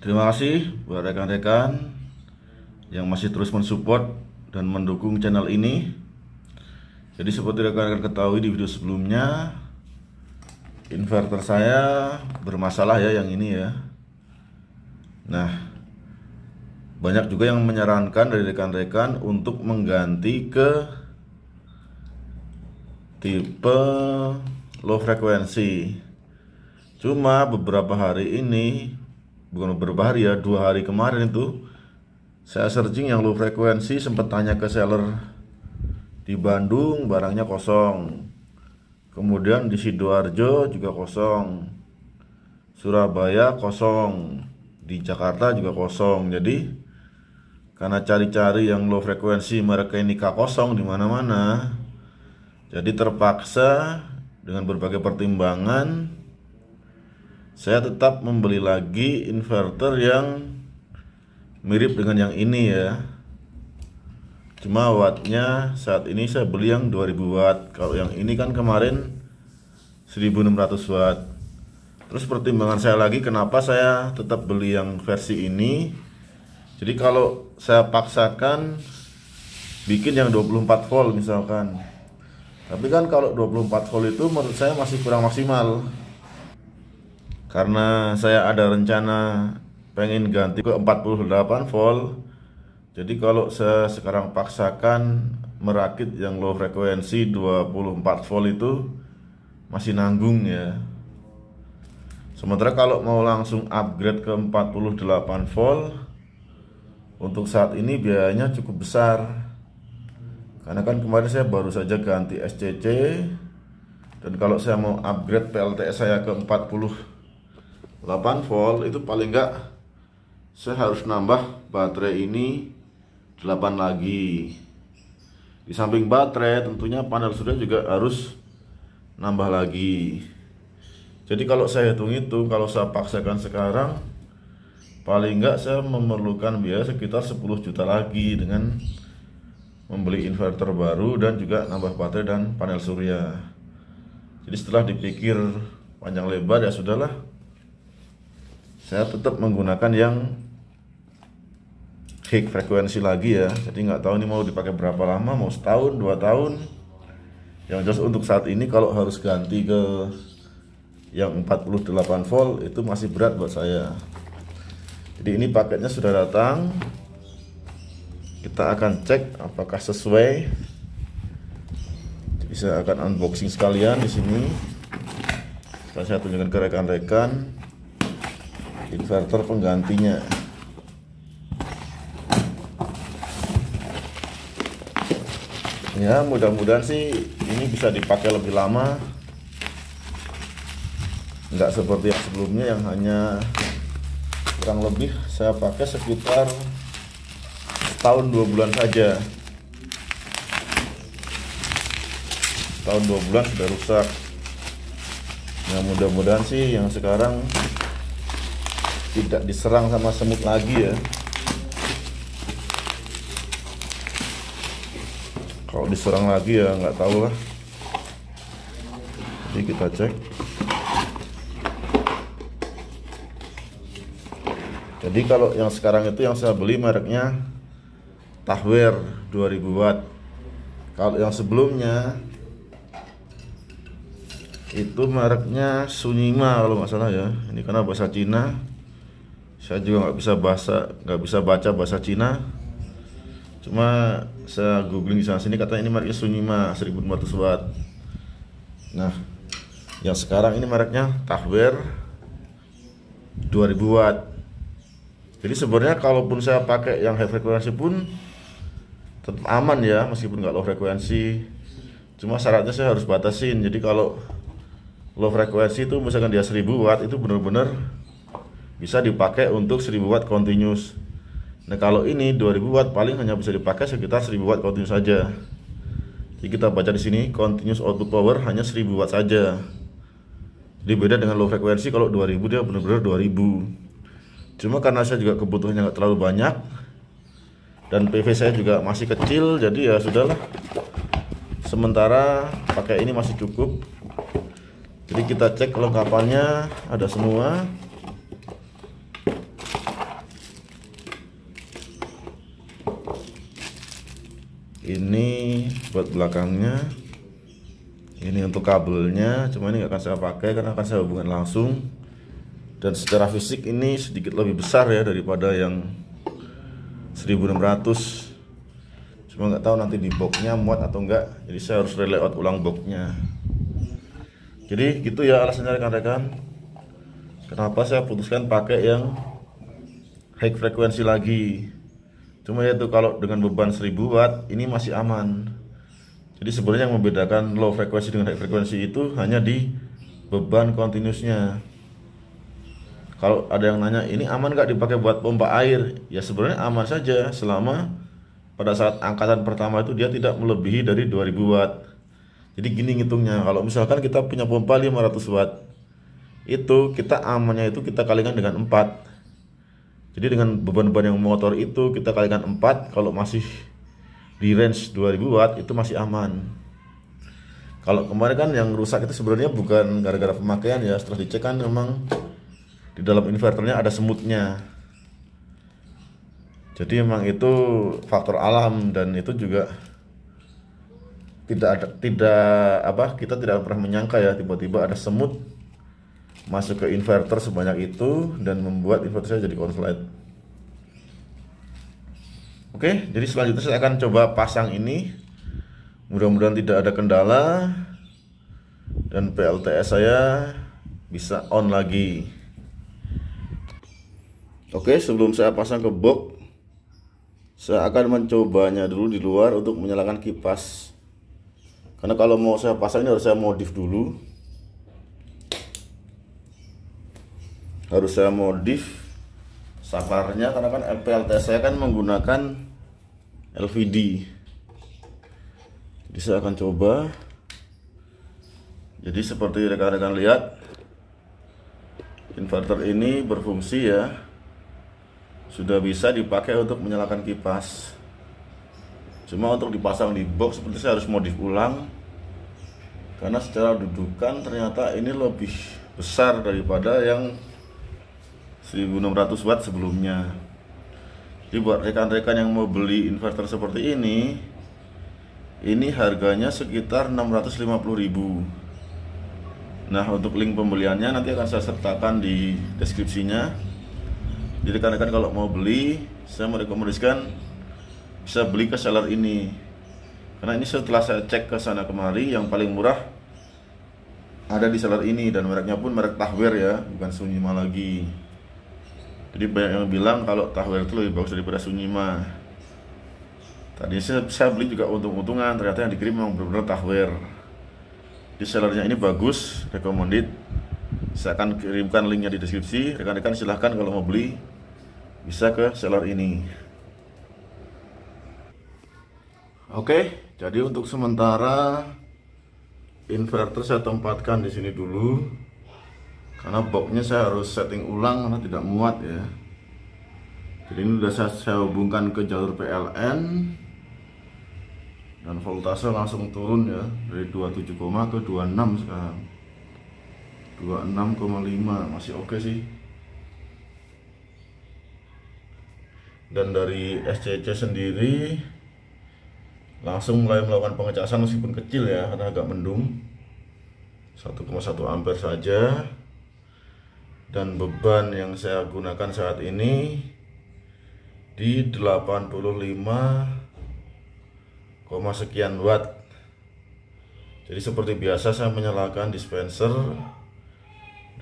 Terima kasih buat rekan-rekan yang masih terus mensupport dan mendukung channel ini. Jadi seperti rekan-rekan ketahui di video sebelumnya, inverter saya bermasalah ya yang ini ya. Nah, banyak juga yang menyarankan dari rekan-rekan untuk mengganti ke tipe low frekuensi. Cuma beberapa hari ini bukan beberapa hari ya dua hari kemarin itu saya searching yang low frekuensi sempat tanya ke seller di Bandung barangnya kosong kemudian di sidoarjo juga kosong Surabaya kosong di Jakarta juga kosong jadi karena cari-cari yang low frekuensi mereka ini kosong di mana-mana jadi terpaksa dengan berbagai pertimbangan saya tetap membeli lagi inverter yang mirip dengan yang ini ya cuma wattnya saat ini saya beli yang 2000 watt kalau yang ini kan kemarin 1600 watt terus pertimbangan saya lagi kenapa saya tetap beli yang versi ini jadi kalau saya paksakan bikin yang 24 volt misalkan tapi kan kalau 24 volt itu menurut saya masih kurang maksimal karena saya ada rencana pengen ganti ke 48 volt jadi kalau saya sekarang paksakan merakit yang low frekuensi 24 volt itu masih nanggung ya sementara kalau mau langsung upgrade ke 48 volt untuk saat ini biayanya cukup besar karena kan kemarin saya baru saja ganti SCC dan kalau saya mau upgrade PLTS saya ke 40 8 volt itu paling enggak saya harus nambah baterai ini 8 lagi di samping baterai tentunya panel surya juga harus nambah lagi jadi kalau saya hitung itu kalau saya paksakan sekarang paling enggak saya memerlukan biaya sekitar 10 juta lagi dengan membeli inverter baru dan juga nambah baterai dan panel surya. Jadi setelah dipikir panjang lebar ya sudahlah saya tetap menggunakan yang high frekuensi lagi ya jadi nggak tahu ini mau dipakai berapa lama mau setahun dua tahun yang jelas untuk saat ini kalau harus ganti ke yang 48 volt itu masih berat buat saya jadi ini paketnya sudah datang kita akan cek apakah sesuai jadi saya akan unboxing sekalian di sini saya tunjukkan ke rekan-rekan inverter penggantinya ya mudah-mudahan sih ini bisa dipakai lebih lama Enggak seperti yang sebelumnya yang hanya kurang lebih saya pakai sekitar tahun dua bulan saja tahun dua bulan sudah rusak Ya mudah-mudahan sih yang sekarang tidak diserang sama semut lagi ya kalau diserang lagi ya nggak tahu lah jadi kita cek jadi kalau yang sekarang itu yang saya beli mereknya Tahwer 2000 watt kalau yang sebelumnya itu mereknya Sunima kalau nggak salah ya ini karena bahasa Cina saya juga nggak bisa bahasa nggak bisa baca bahasa Cina cuma saya googling di sana sini katanya ini mereknya Sunima 1.500 watt nah yang sekarang ini mereknya Tahwer 2000 watt jadi sebenarnya kalaupun saya pakai yang high frekuensi pun tetap aman ya meskipun nggak low frekuensi cuma syaratnya saya harus batasin jadi kalau low frekuensi itu misalkan dia 1000 watt itu benar-benar bisa dipakai untuk 1000 watt continuous nah kalau ini 2000 watt paling hanya bisa dipakai sekitar 1000 watt continuous saja jadi kita baca di sini continuous output power hanya 1000 watt saja jadi beda dengan low frequency kalau 2000 dia benar-benar 2000 cuma karena saya juga kebutuhannya nggak terlalu banyak dan PV saya juga masih kecil jadi ya sudahlah sementara pakai ini masih cukup jadi kita cek kelengkapannya ada semua ini buat belakangnya ini untuk kabelnya cuma ini nggak akan saya pakai karena akan saya hubungkan langsung dan secara fisik ini sedikit lebih besar ya daripada yang 1600 cuma nggak tahu nanti di boxnya muat atau enggak jadi saya harus relayout ulang boxnya jadi gitu ya alasannya rekan-rekan kenapa saya putuskan pakai yang high frekuensi lagi Cuma ya tuh kalau dengan beban 1000 watt ini masih aman. Jadi sebenarnya yang membedakan low frequency dengan high frequency itu hanya di beban kontinusnya. Kalau ada yang nanya, ini aman gak dipakai buat pompa air? Ya sebenarnya aman saja selama pada saat angkatan pertama itu dia tidak melebihi dari 2000 watt. Jadi gini ngitungnya, kalau misalkan kita punya pompa 500 watt, itu kita amannya itu kita kalikan dengan 4 jadi dengan beban-beban yang motor itu kita kalikan 4 kalau masih di range 2000 watt itu masih aman. Kalau kemarin kan yang rusak itu sebenarnya bukan gara-gara pemakaian ya, setelah dicek kan memang di dalam inverternya ada semutnya. Jadi memang itu faktor alam dan itu juga tidak ada tidak apa kita tidak pernah menyangka ya tiba-tiba ada semut masuk ke inverter sebanyak itu dan membuat inverter saya jadi konslet oke jadi selanjutnya saya akan coba pasang ini mudah-mudahan tidak ada kendala dan PLTS saya bisa on lagi oke sebelum saya pasang ke box saya akan mencobanya dulu di luar untuk menyalakan kipas karena kalau mau saya pasang ini harus saya modif dulu harus saya modif safarnya karena kan LPLTS saya kan menggunakan LVD jadi saya akan coba jadi seperti rekan-rekan lihat inverter ini berfungsi ya sudah bisa dipakai untuk menyalakan kipas cuma untuk dipasang di box seperti saya harus modif ulang karena secara dudukan ternyata ini lebih besar daripada yang 1600 watt sebelumnya jadi buat rekan-rekan yang mau beli inverter seperti ini ini harganya sekitar 650.000 nah untuk link pembeliannya nanti akan saya sertakan di deskripsinya jadi rekan-rekan kalau mau beli saya merekomendasikan bisa beli ke seller ini karena ini setelah saya cek ke sana kemari yang paling murah ada di seller ini dan mereknya pun merek tahwir ya bukan Sunyima lagi jadi banyak yang bilang kalau tahwir itu lebih bagus daripada sunyi mah tadi saya, saya beli juga untung-untungan ternyata yang dikirim memang benar-benar tahwir di sellernya ini bagus recommended saya akan kirimkan linknya di deskripsi rekan-rekan silahkan kalau mau beli bisa ke seller ini Oke, jadi untuk sementara inverter saya tempatkan di sini dulu karena boxnya saya harus setting ulang karena tidak muat ya jadi ini sudah saya, saya hubungkan ke jalur PLN dan voltase langsung turun ya dari 27, ke 26 sekarang 26,5 masih oke okay sih dan dari SCC sendiri langsung mulai melakukan pengecasan meskipun kecil ya karena agak mendung 1,1 ampere saja dan beban yang saya gunakan saat ini di 85, sekian watt jadi seperti biasa saya menyalakan dispenser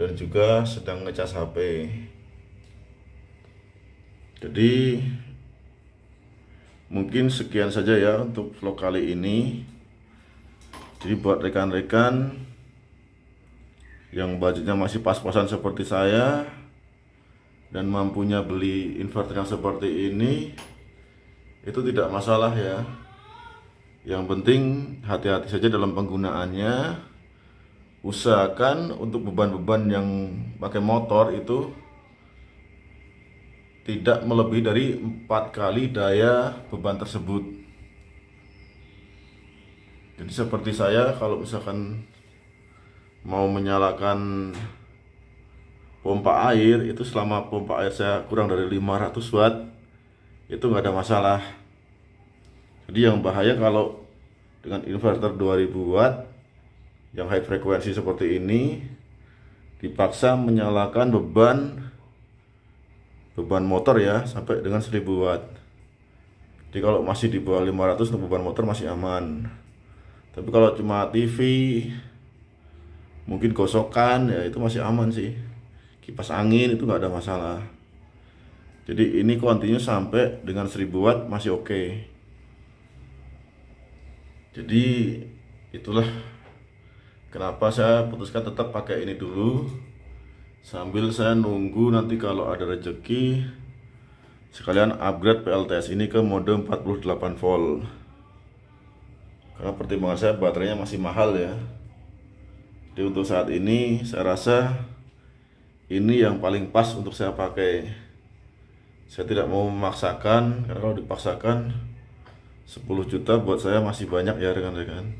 dan juga sedang ngecas HP jadi mungkin sekian saja ya untuk vlog kali ini jadi buat rekan-rekan yang budgetnya masih pas-pasan seperti saya dan mampunya beli inverter yang seperti ini itu tidak masalah ya yang penting hati-hati saja dalam penggunaannya usahakan untuk beban-beban yang pakai motor itu tidak melebihi dari empat kali daya beban tersebut jadi seperti saya kalau misalkan mau menyalakan pompa air itu selama pompa air saya kurang dari 500 watt itu nggak ada masalah jadi yang bahaya kalau dengan inverter 2000 watt yang high frekuensi seperti ini dipaksa menyalakan beban beban motor ya sampai dengan 1000 watt jadi kalau masih di bawah 500 beban motor masih aman tapi kalau cuma TV mungkin gosokan ya itu masih aman sih kipas angin itu nggak ada masalah jadi ini kuantinya sampai dengan 1000 watt masih oke okay. jadi itulah kenapa saya putuskan tetap pakai ini dulu sambil saya nunggu nanti kalau ada rezeki sekalian upgrade PLTS ini ke mode 48 volt karena pertimbangan saya baterainya masih mahal ya jadi untuk saat ini saya rasa ini yang paling pas untuk saya pakai. Saya tidak mau memaksakan karena kalau dipaksakan 10 juta buat saya masih banyak ya rekan-rekan.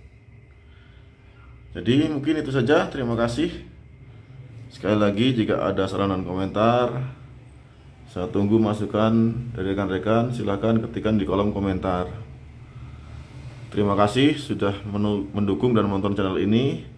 Jadi mungkin itu saja. Terima kasih. Sekali lagi jika ada saran dan komentar saya tunggu masukan dari rekan-rekan silahkan ketikkan di kolom komentar Terima kasih sudah mendukung dan menonton channel ini